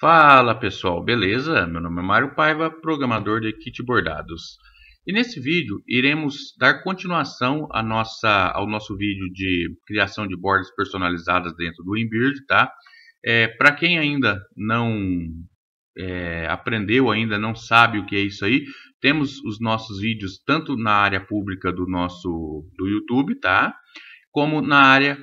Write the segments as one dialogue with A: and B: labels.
A: Fala pessoal, beleza? Meu nome é Mário Paiva, programador de Kit Bordados. E nesse vídeo iremos dar continuação nossa, ao nosso vídeo de criação de bordas personalizadas dentro do InBird, tá? É, Para quem ainda não é, aprendeu, ainda não sabe o que é isso aí, temos os nossos vídeos tanto na área pública do nosso do YouTube, tá? como na área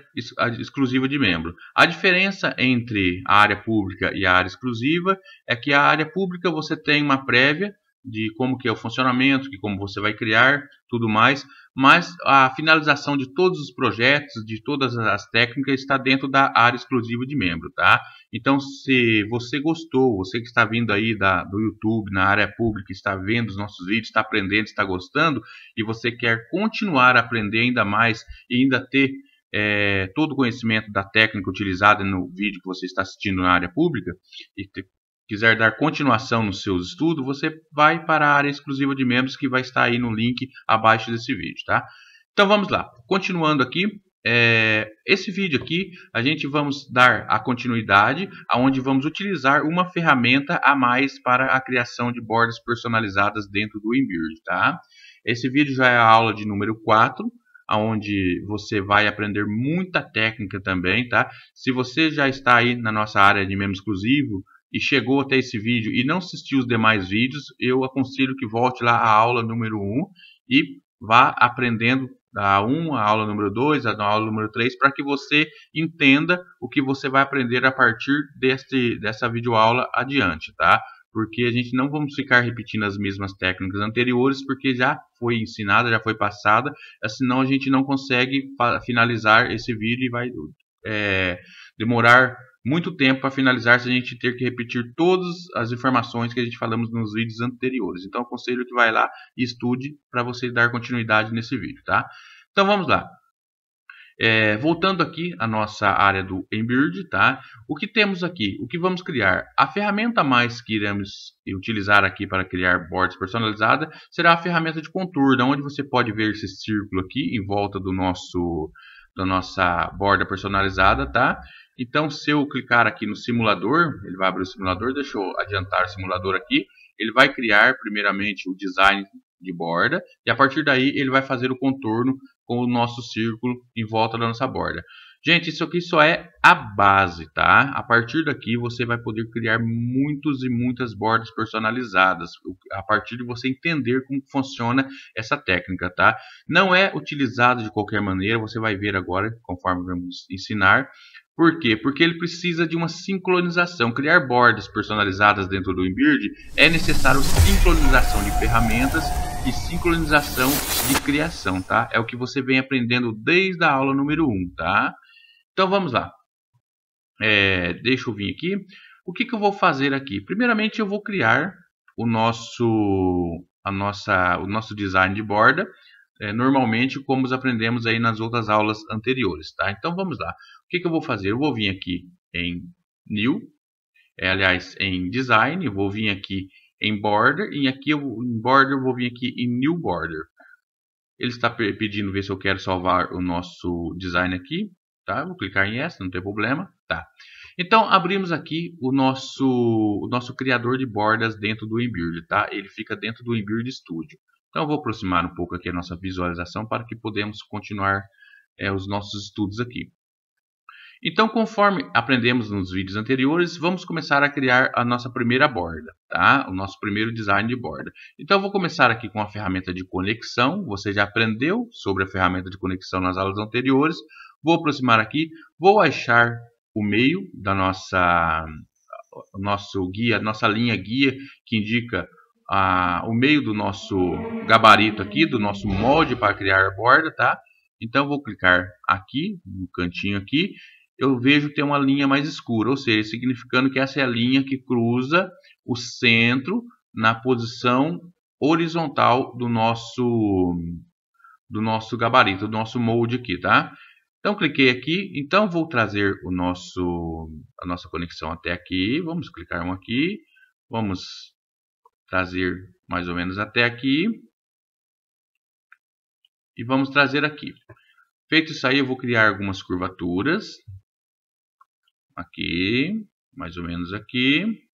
A: exclusiva de membro. A diferença entre a área pública e a área exclusiva é que a área pública você tem uma prévia de como que é o funcionamento, de como você vai criar, tudo mais mas a finalização de todos os projetos, de todas as técnicas, está dentro da área exclusiva de membro, tá? Então, se você gostou, você que está vindo aí da, do YouTube, na área pública, está vendo os nossos vídeos, está aprendendo, está gostando, e você quer continuar a aprender ainda mais e ainda ter é, todo o conhecimento da técnica utilizada no vídeo que você está assistindo na área pública e quiser dar continuação nos seus estudos, você vai para a área exclusiva de membros que vai estar aí no link abaixo desse vídeo, tá? Então vamos lá, continuando aqui, é, esse vídeo aqui a gente vamos dar a continuidade, aonde vamos utilizar uma ferramenta a mais para a criação de bordas personalizadas dentro do InBuild, tá? Esse vídeo já é a aula de número 4, aonde você vai aprender muita técnica também, tá? Se você já está aí na nossa área de membro exclusivo, e chegou até esse vídeo e não assistiu os demais vídeos, eu aconselho que volte lá à aula número 1 e vá aprendendo a 1, a aula número 2, a aula número 3, para que você entenda o que você vai aprender a partir deste, dessa videoaula adiante, tá? Porque a gente não vamos ficar repetindo as mesmas técnicas anteriores, porque já foi ensinada, já foi passada, eh, senão a gente não consegue finalizar esse vídeo e vai é, demorar muito tempo para finalizar se a gente ter que repetir todas as informações que a gente falamos nos vídeos anteriores. Então, aconselho que vai lá e estude para você dar continuidade nesse vídeo, tá? Então, vamos lá. É, voltando aqui à nossa área do Embird, tá? O que temos aqui? O que vamos criar? A ferramenta mais que iremos utilizar aqui para criar boards personalizada será a ferramenta de contorno, onde você pode ver esse círculo aqui em volta do nosso da nossa borda personalizada, tá? Então, se eu clicar aqui no simulador, ele vai abrir o simulador, deixa eu adiantar o simulador aqui, ele vai criar primeiramente o design de borda e a partir daí ele vai fazer o contorno com o nosso círculo em volta da nossa borda. Gente, isso aqui só é a base, tá? A partir daqui você vai poder criar muitos e muitas bordas personalizadas, a partir de você entender como funciona essa técnica, tá? Não é utilizado de qualquer maneira, você vai ver agora, conforme vamos ensinar. Por quê? Porque ele precisa de uma sincronização. Criar bordas personalizadas dentro do InBuild é necessário sincronização de ferramentas e sincronização de criação, tá? É o que você vem aprendendo desde a aula número 1, tá? Então vamos lá. É, deixa eu vir aqui. O que, que eu vou fazer aqui? Primeiramente eu vou criar o nosso, a nossa, o nosso design de borda. É, normalmente como os aprendemos aí nas outras aulas anteriores. Tá? Então vamos lá. O que, que eu vou fazer? Eu vou vir aqui em New. É, aliás, em Design. Vou vir aqui em Border. E aqui eu, em Border eu vou vir aqui em New Border. Ele está pedindo ver se eu quero salvar o nosso design aqui. Tá? vou clicar em essa, não tem problema. Tá. Então, abrimos aqui o nosso, o nosso criador de bordas dentro do Embird, Tá? Ele fica dentro do Embird Studio. Então, eu vou aproximar um pouco aqui a nossa visualização para que podemos continuar é, os nossos estudos aqui. Então, conforme aprendemos nos vídeos anteriores, vamos começar a criar a nossa primeira borda, tá? o nosso primeiro design de borda. Então, eu vou começar aqui com a ferramenta de conexão. Você já aprendeu sobre a ferramenta de conexão nas aulas anteriores. Vou aproximar aqui, vou achar o meio da nossa nosso guia, nossa linha guia que indica ah, o meio do nosso gabarito aqui, do nosso molde para criar a borda, tá? Então vou clicar aqui, no cantinho aqui, eu vejo que tem uma linha mais escura, ou seja, significando que essa é a linha que cruza o centro na posição horizontal do nosso do nosso gabarito, do nosso molde aqui, tá? Então cliquei aqui, então vou trazer o nosso, a nossa conexão até aqui, vamos clicar um aqui, vamos trazer mais ou menos até aqui e vamos trazer aqui. Feito isso aí eu vou criar algumas curvaturas, aqui, mais ou menos aqui,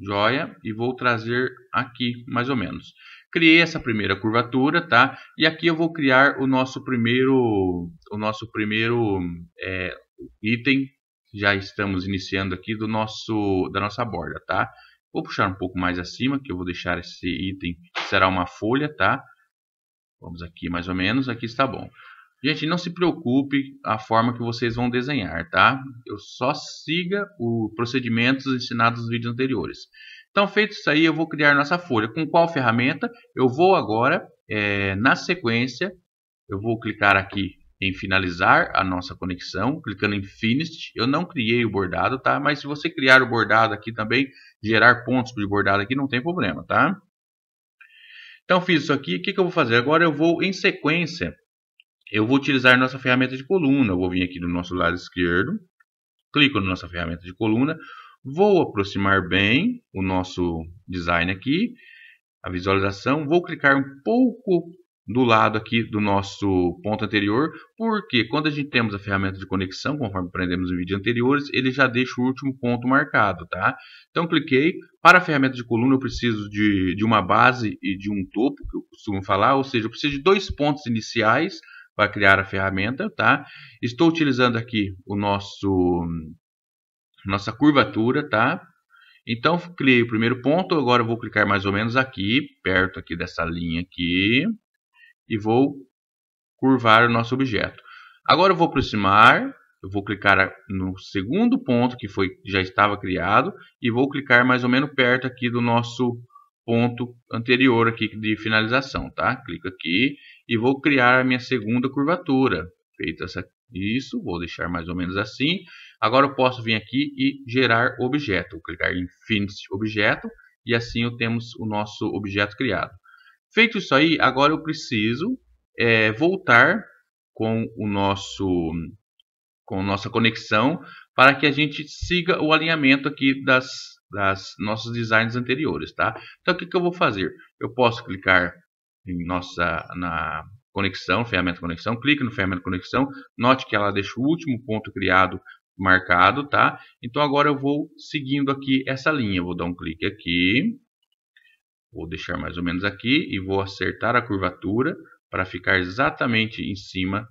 A: joia, e vou trazer aqui mais ou menos criei essa primeira curvatura, tá? E aqui eu vou criar o nosso primeiro, o nosso primeiro é, item. Já estamos iniciando aqui do nosso, da nossa borda, tá? Vou puxar um pouco mais acima, que eu vou deixar esse item, será uma folha, tá? Vamos aqui mais ou menos, aqui está bom. Gente, não se preocupe a forma que vocês vão desenhar, tá? Eu só siga os procedimentos ensinados nos vídeos anteriores. Então, feito isso aí, eu vou criar nossa folha. Com qual ferramenta? Eu vou agora, é, na sequência, eu vou clicar aqui em finalizar a nossa conexão, clicando em Finish. Eu não criei o bordado, tá? Mas se você criar o bordado aqui também, gerar pontos de bordado aqui, não tem problema, tá? Então, fiz isso aqui. O que, que eu vou fazer? Agora eu vou, em sequência, eu vou utilizar nossa ferramenta de coluna. Eu vou vir aqui do nosso lado esquerdo, clico na nossa ferramenta de coluna. Vou aproximar bem o nosso design aqui, a visualização. Vou clicar um pouco do lado aqui do nosso ponto anterior, porque quando a gente temos a ferramenta de conexão, conforme aprendemos no vídeo anteriores, ele já deixa o último ponto marcado, tá? Então cliquei, para a ferramenta de coluna eu preciso de, de uma base e de um topo, que eu costumo falar, ou seja, eu preciso de dois pontos iniciais para criar a ferramenta, tá? Estou utilizando aqui o nosso nossa curvatura, tá? Então, criei o primeiro ponto, agora vou clicar mais ou menos aqui, perto aqui dessa linha aqui, e vou curvar o nosso objeto. Agora eu vou aproximar, eu vou clicar no segundo ponto que foi, já estava criado, e vou clicar mais ou menos perto aqui do nosso ponto anterior aqui de finalização, tá? Clico aqui e vou criar a minha segunda curvatura. Feita essa isso, vou deixar mais ou menos assim. Agora eu posso vir aqui e gerar objeto. Vou clicar em Finish Objeto e assim temos o nosso objeto criado. Feito isso aí, agora eu preciso é, voltar com o nosso com nossa conexão para que a gente siga o alinhamento aqui das, das nossos designs anteriores, tá? Então o que, que eu vou fazer? Eu posso clicar em nossa na conexão, ferramenta conexão, clique no ferramenta conexão, note que ela deixa o último ponto criado marcado, tá? Então agora eu vou seguindo aqui essa linha, vou dar um clique aqui, vou deixar mais ou menos aqui e vou acertar a curvatura para ficar exatamente em cima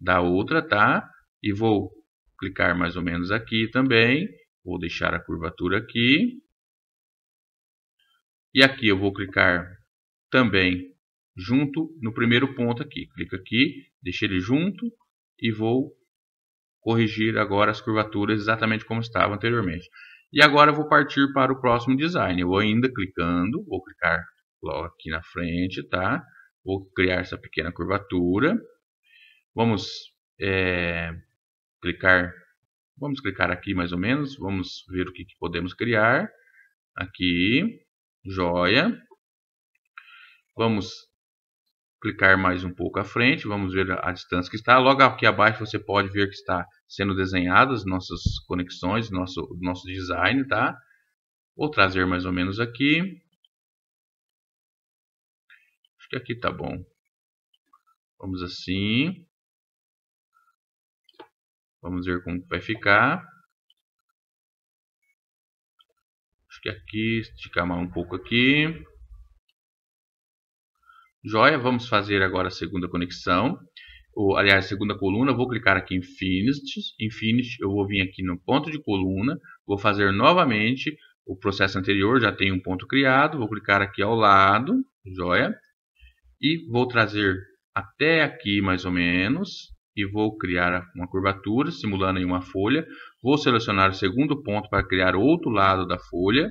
A: da outra, tá? E vou clicar mais ou menos aqui também, vou deixar a curvatura aqui, e aqui eu vou clicar também junto no primeiro ponto aqui. Clico aqui, deixo ele junto e vou corrigir agora as curvaturas exatamente como estavam anteriormente. E agora eu vou partir para o próximo design. Eu vou ainda clicando, vou clicar logo aqui na frente, tá? Vou criar essa pequena curvatura. Vamos é, clicar, vamos clicar aqui mais ou menos, vamos ver o que, que podemos criar. Aqui, joia. Vamos clicar mais um pouco à frente, vamos ver a distância que está. Logo aqui abaixo você pode ver que está sendo desenhadas nossas conexões, nosso, nosso design, tá? Vou trazer mais ou menos aqui. Acho que aqui tá bom. Vamos assim. Vamos ver como vai ficar. Acho que aqui, esticar mais um pouco aqui. Joia, vamos fazer agora a segunda conexão. Ou, aliás, segunda coluna, vou clicar aqui em Finish. Em Finish, eu vou vir aqui no ponto de coluna, vou fazer novamente o processo anterior, já tem um ponto criado, vou clicar aqui ao lado, joia, e vou trazer até aqui mais ou menos, e vou criar uma curvatura, simulando uma folha. Vou selecionar o segundo ponto para criar outro lado da folha.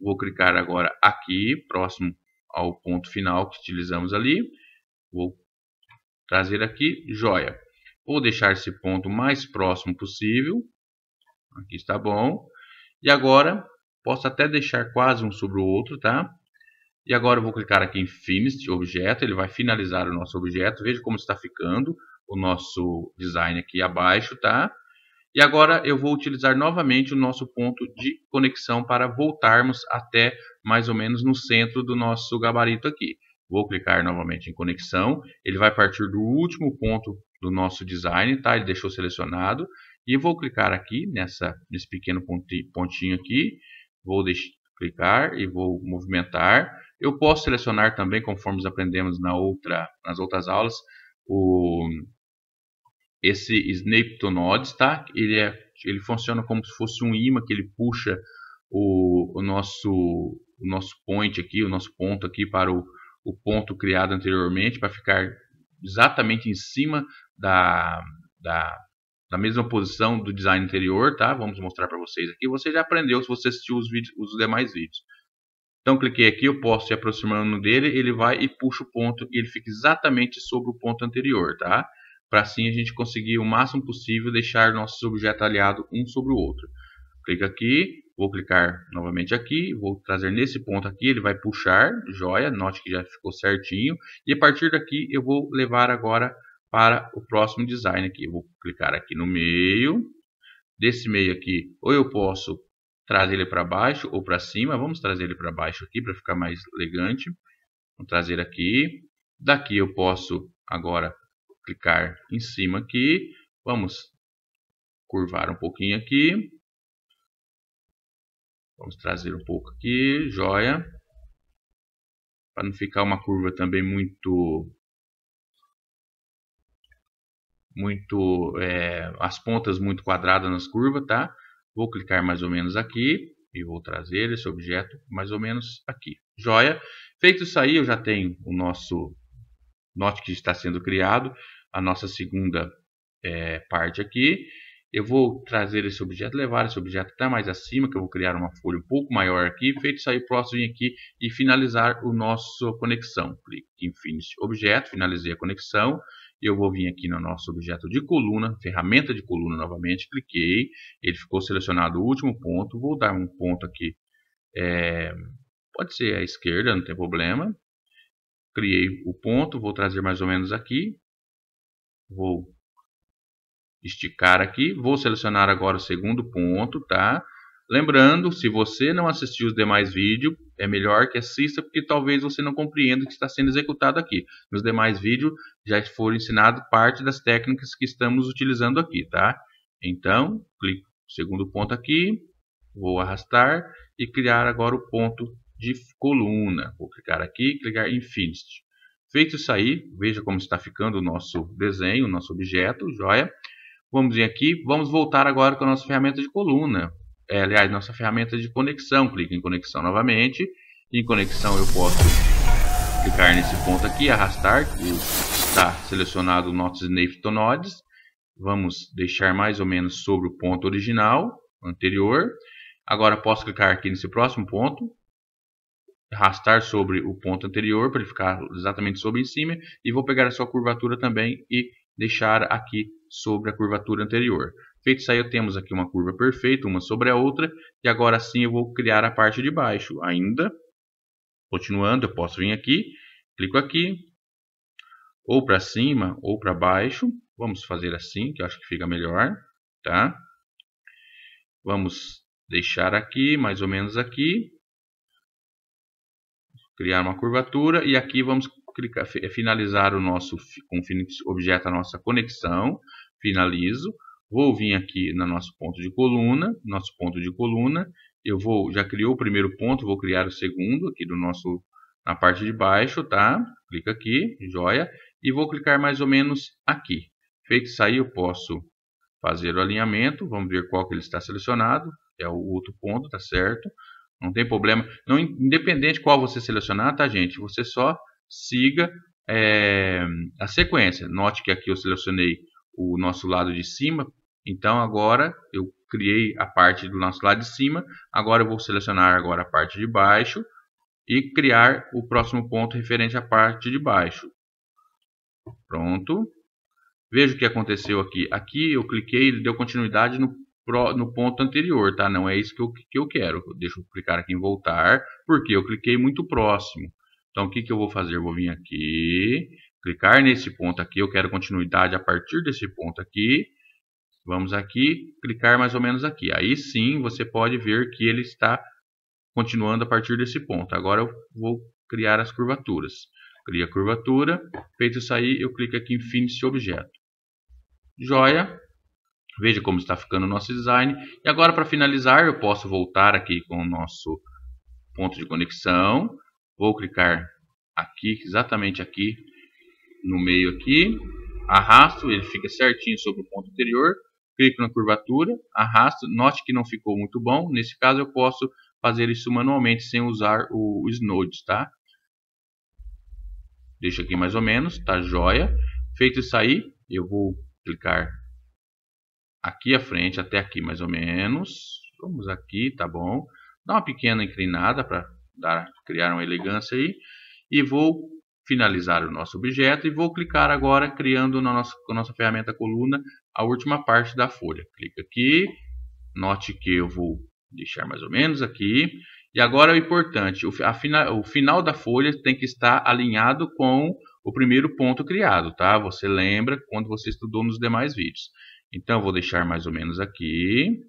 A: Vou clicar agora aqui, próximo ao ponto final que utilizamos ali. Vou trazer aqui, joia. Vou deixar esse ponto mais próximo possível. Aqui está bom. E agora, posso até deixar quase um sobre o outro, tá? E agora eu vou clicar aqui em Finish, objeto, ele vai finalizar o nosso objeto. Veja como está ficando o nosso design aqui abaixo, tá? E agora eu vou utilizar novamente o nosso ponto de conexão para voltarmos até mais ou menos no centro do nosso gabarito aqui. Vou clicar novamente em conexão, ele vai partir do último ponto do nosso design, tá? ele deixou selecionado, e vou clicar aqui nessa, nesse pequeno pontinho aqui, vou clicar e vou movimentar. Eu posso selecionar também, conforme aprendemos na outra, nas outras aulas, o, esse Snape to Nod, tá? Ele, é, ele funciona como se fosse um imã que ele puxa o, o, nosso, o nosso point aqui, o nosso ponto aqui para o, o ponto criado anteriormente para ficar exatamente em cima da, da, da, mesma posição do design anterior, tá? Vamos mostrar para vocês aqui. Você já aprendeu se você assistiu os, vídeos, os demais vídeos. Então cliquei aqui, eu posso ir aproximando dele, ele vai e puxa o ponto e ele fica exatamente sobre o ponto anterior, tá? para assim a gente conseguir o máximo possível deixar nossos objetos aliados um sobre o outro. Clica aqui, vou clicar novamente aqui, vou trazer nesse ponto aqui, ele vai puxar, joia, note que já ficou certinho, e a partir daqui eu vou levar agora para o próximo design aqui. Eu vou clicar aqui no meio, desse meio aqui, ou eu posso trazer ele para baixo ou para cima, vamos trazer ele para baixo aqui para ficar mais elegante, vou trazer aqui, daqui eu posso agora clicar em cima aqui, vamos curvar um pouquinho aqui, vamos trazer um pouco aqui, joia, para não ficar uma curva também muito muito é, as pontas muito quadradas nas curvas, tá? Vou clicar mais ou menos aqui e vou trazer esse objeto mais ou menos aqui. Joia. Feito isso aí, eu já tenho o nosso note que está sendo criado a nossa segunda é, parte aqui. Eu vou trazer esse objeto, levar esse objeto até mais acima, que eu vou criar uma folha um pouco maior aqui, feito sair próximo aqui e finalizar o nosso conexão. Clique em Finish Objeto, finalizei a conexão. Eu vou vir aqui no nosso objeto de coluna, ferramenta de coluna novamente, cliquei, ele ficou selecionado o último ponto, vou dar um ponto aqui, é, pode ser à esquerda, não tem problema. Criei o ponto, vou trazer mais ou menos aqui, Vou esticar aqui. Vou selecionar agora o segundo ponto, tá? Lembrando, se você não assistiu os demais vídeos, é melhor que assista, porque talvez você não compreenda o que está sendo executado aqui. Nos demais vídeos já foram ensinado parte das técnicas que estamos utilizando aqui, tá? Então, clico no segundo ponto aqui, vou arrastar e criar agora o ponto de coluna. Vou clicar aqui, clicar em Finish. Feito isso aí, veja como está ficando o nosso desenho, o nosso objeto, joia. Vamos vir aqui, vamos voltar agora com a nossa ferramenta de coluna. É, aliás, nossa ferramenta de conexão. Clique em conexão novamente. Em conexão eu posso clicar nesse ponto aqui, arrastar. Está selecionado o nosso Snape Nodes. Vamos deixar mais ou menos sobre o ponto original, anterior. Agora posso clicar aqui nesse próximo ponto, arrastar sobre o ponto anterior para ele ficar exatamente sobre em cima e vou pegar a sua curvatura também e deixar aqui sobre a curvatura anterior. Feito isso aí, temos aqui uma curva perfeita, uma sobre a outra, e agora sim eu vou criar a parte de baixo. Ainda, continuando, eu posso vir aqui, clico aqui, ou para cima ou para baixo. Vamos fazer assim, que eu acho que fica melhor, tá? Vamos deixar aqui, mais ou menos aqui, criar uma curvatura e aqui vamos clicar, é finalizar o nosso com o objeto a nossa conexão, finalizo, vou vir aqui no nosso ponto de coluna, nosso ponto de coluna, eu vou já criou o primeiro ponto, vou criar o segundo aqui do nosso na parte de baixo, tá? Clica aqui, joia, e vou clicar mais ou menos aqui. Feito aí eu posso fazer o alinhamento, vamos ver qual que ele está selecionado, é o outro ponto, tá certo? Não tem problema. Não, independente qual você selecionar, tá, gente? Você só siga é, a sequência. Note que aqui eu selecionei o nosso lado de cima. Então, agora eu criei a parte do nosso lado de cima. Agora eu vou selecionar agora a parte de baixo e criar o próximo ponto referente à parte de baixo. Pronto. Veja o que aconteceu aqui. Aqui eu cliquei, ele deu continuidade no no ponto anterior, tá? Não é isso que eu, que eu quero. Deixa eu clicar aqui em voltar, porque eu cliquei muito próximo. Então, o que, que eu vou fazer? Eu vou vir aqui, clicar nesse ponto aqui. Eu quero continuidade a partir desse ponto aqui. Vamos aqui, clicar mais ou menos aqui. Aí sim, você pode ver que ele está continuando a partir desse ponto. Agora eu vou criar as curvaturas. Cria curvatura, feito isso aí, eu clico aqui em Finish Objeto. Joia, Veja como está ficando o nosso design. E agora, para finalizar, eu posso voltar aqui com o nosso ponto de conexão. Vou clicar aqui, exatamente aqui, no meio aqui. Arrasto, ele fica certinho sobre o ponto anterior. Clico na curvatura, arrasto. Note que não ficou muito bom. Nesse caso, eu posso fazer isso manualmente, sem usar o, os nodes, tá? Deixa aqui mais ou menos, tá joia. Feito isso aí, eu vou clicar aqui à frente, até aqui mais ou menos. Vamos aqui, tá bom. Dá uma pequena inclinada para criar uma elegância aí. E vou finalizar o nosso objeto e vou clicar agora criando na nossa, nossa ferramenta coluna a última parte da folha. Clica aqui, note que eu vou deixar mais ou menos aqui. E agora é o importante, o, o final da folha tem que estar alinhado com o primeiro ponto criado, tá? Você lembra quando você estudou nos demais vídeos. Então, vou deixar mais ou menos aqui.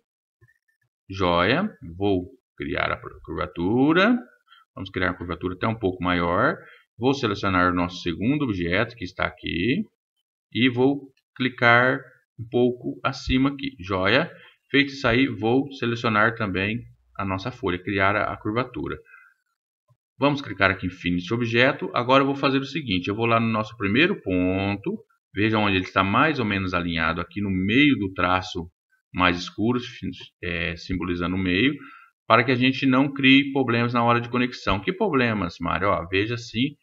A: Joia. Vou criar a curvatura. Vamos criar uma curvatura até um pouco maior. Vou selecionar o nosso segundo objeto, que está aqui. E vou clicar um pouco acima aqui. Joia. Feito isso aí, vou selecionar também a nossa folha, criar a, a curvatura. Vamos clicar aqui em Finish Objeto. Agora eu vou fazer o seguinte, eu vou lá no nosso primeiro ponto, Veja onde ele está mais ou menos alinhado aqui no meio do traço mais escuro, é, simbolizando o meio, para que a gente não crie problemas na hora de conexão. Que problemas, Mário? Ó, veja sim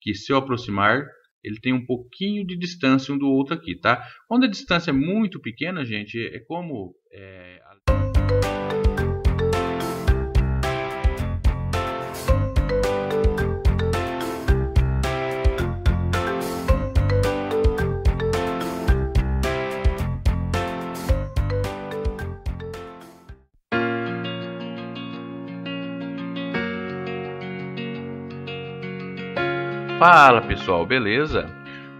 A: que se eu aproximar, ele tem um pouquinho de distância um do outro aqui, tá? Quando a distância é muito pequena, gente, é como... É... Fala pessoal, beleza?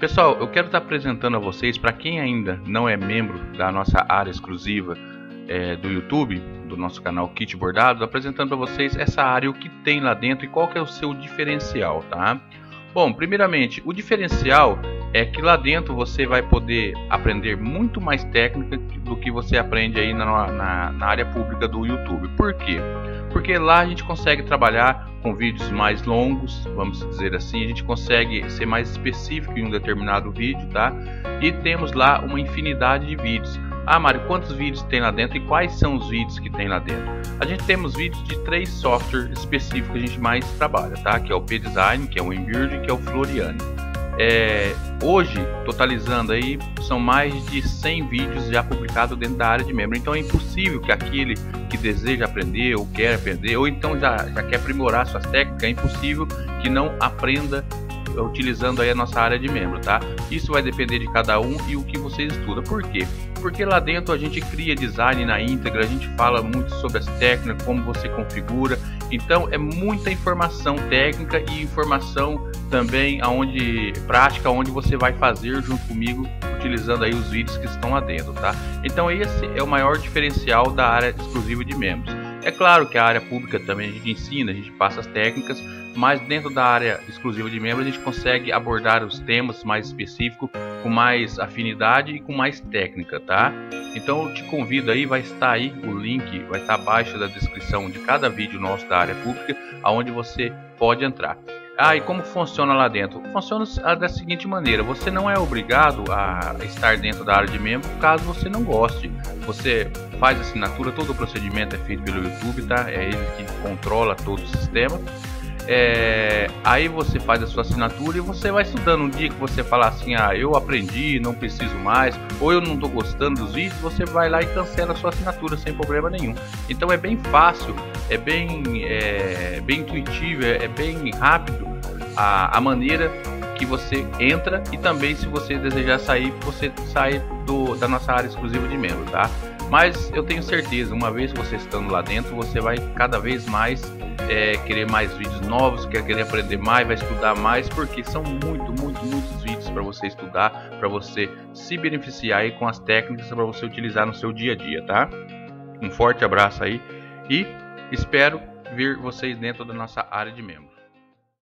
A: Pessoal, eu quero estar apresentando a vocês, para quem ainda não é membro da nossa área exclusiva é, do YouTube, do nosso canal Kit Bordado, apresentando para vocês essa área, o que tem lá dentro e qual que é o seu diferencial, tá? Bom, primeiramente, o diferencial é que lá dentro você vai poder aprender muito mais técnica do que você aprende aí na, na, na, área pública do YouTube. Por quê? Porque lá a gente consegue trabalhar com vídeos mais longos, vamos dizer assim, a gente consegue ser mais específico em um determinado vídeo, tá? E temos lá uma infinidade de vídeos. Ah, Mário, quantos vídeos tem lá dentro e quais são os vídeos que tem lá dentro? A gente temos vídeos de três softwares específicos que a gente mais trabalha, tá? Que é o P-Design, que é o InBuild e que é o Floriane. É, hoje, totalizando aí, são mais de 100 vídeos já publicados dentro da área de membro. Então é impossível que aquele que deseja aprender ou quer aprender, ou então já, já quer aprimorar suas técnicas, é impossível que não aprenda é, utilizando aí a nossa área de membro, tá? Isso vai depender de cada um e o que você estuda. Por quê? Porque lá dentro a gente cria design na íntegra, a gente fala muito sobre as técnicas, como você configura então é muita informação técnica e informação também aonde prática, onde você vai fazer junto comigo utilizando aí os vídeos que estão lá dentro, tá? Então esse é o maior diferencial da área exclusiva de membros. É claro que a área pública também a gente ensina, a gente passa as técnicas, mas dentro da área exclusiva de membros a gente consegue abordar os temas mais específicos com mais afinidade e com mais técnica, tá? Então eu te convido aí, vai estar aí o link, vai estar abaixo da descrição de cada vídeo nosso da área pública, aonde você pode entrar. Ah, e como funciona lá dentro? Funciona ah, da seguinte maneira: você não é obrigado a estar dentro da área de membro caso você não goste. Você faz assinatura, todo o procedimento é feito pelo YouTube, tá? É ele que controla todo o sistema. É, aí você faz a sua assinatura e você vai estudando. Um dia que você falar assim, ah, eu aprendi, não preciso mais, ou eu não estou gostando dos vídeos, você vai lá e cancela a sua assinatura sem problema nenhum. Então é bem fácil, é bem, é, bem intuitivo, é, é bem rápido a, a maneira que você entra e também se você desejar sair, você sai do, da nossa área exclusiva de membro, tá? Mas eu tenho certeza, uma vez você estando lá dentro, você vai cada vez mais é, querer mais vídeos novos, quer querer aprender mais, vai estudar mais, porque são muito, muito, muitos vídeos para você estudar, para você se beneficiar aí com as técnicas para você utilizar no seu dia a dia, tá? Um forte abraço aí e espero ver vocês dentro da nossa área de membros.